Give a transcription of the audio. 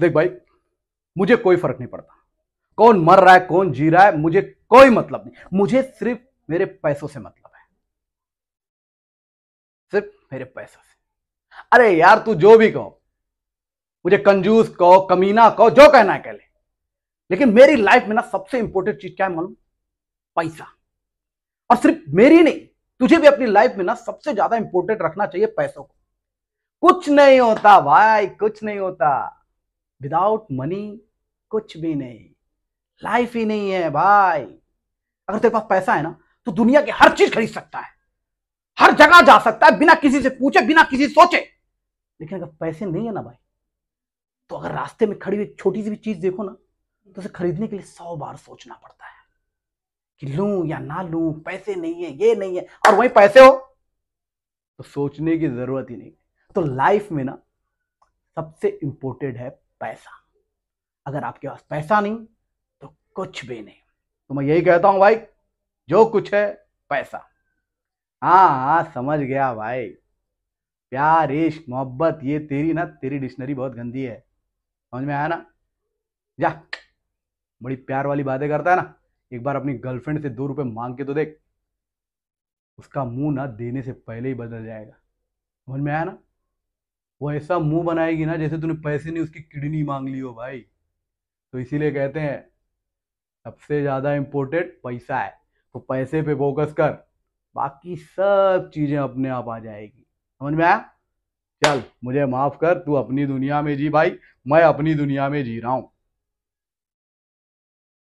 देख भाई मुझे कोई फर्क नहीं पड़ता कौन मर रहा है कौन जी रहा है मुझे कोई मतलब नहीं मुझे सिर्फ मेरे पैसों से मतलब है सिर्फ मेरे पैसों से अरे यार तू जो भी कहो मुझे कंजूस कहो कमीना कहो जो कहना है कह ले लेकिन मेरी लाइफ में ना सबसे इंपॉर्टेंट चीज क्या है मालूम पैसा और सिर्फ मेरी नहीं तुझे भी अपनी लाइफ में ना सबसे ज्यादा इंपॉर्टेंट रखना चाहिए पैसों को कुछ नहीं होता भाई कुछ नहीं होता विदाउट मनी कुछ भी नहीं लाइफ ही नहीं है भाई अगर तेरे पास पैसा है ना तो दुनिया की हर चीज खरीद सकता है हर जगह जा सकता है बिना किसी से पूछे बिना किसी सोचे लेकिन अगर पैसे नहीं है ना भाई तो अगर रास्ते में खड़ी हुई छोटी सी भी चीज देखो ना तो उसे खरीदने के लिए सौ बार सोचना पड़ता है कि लू या ना लू पैसे नहीं है ये नहीं है और वही पैसे हो तो सोचने की जरूरत ही नहीं तो लाइफ में ना सबसे इंपोर्टेंट है पैसा अगर आपके पास पैसा नहीं तो कुछ भी नहीं तो मैं यही कहता हूं भाई जो कुछ है पैसा हाँ हाँ समझ गया भाई प्यार इश्क मोहब्बत ये तेरी ना तेरी डिक्शनरी बहुत गंदी है समझ में आया ना जा बड़ी प्यार वाली बातें करता है ना एक बार अपनी गर्लफ्रेंड से दो रुपए मांग के तो देख उसका मुंह ना देने से पहले ही बदल जाएगा समझ में आया ना वो ऐसा मुंह बनाएगी ना जैसे तूने पैसे नहीं उसकी किडनी मांग ली हो भाई तो इसीलिए कहते हैं सबसे ज़्यादा इम्पोर्टेंट पैसा है तो पैसे पे फोकस कर बाकी सब चीज़ें अपने आप आ जाएगी समझ में आया चल मुझे माफ़ कर तू अपनी दुनिया में जी भाई मैं अपनी दुनिया में जी रहा हूँ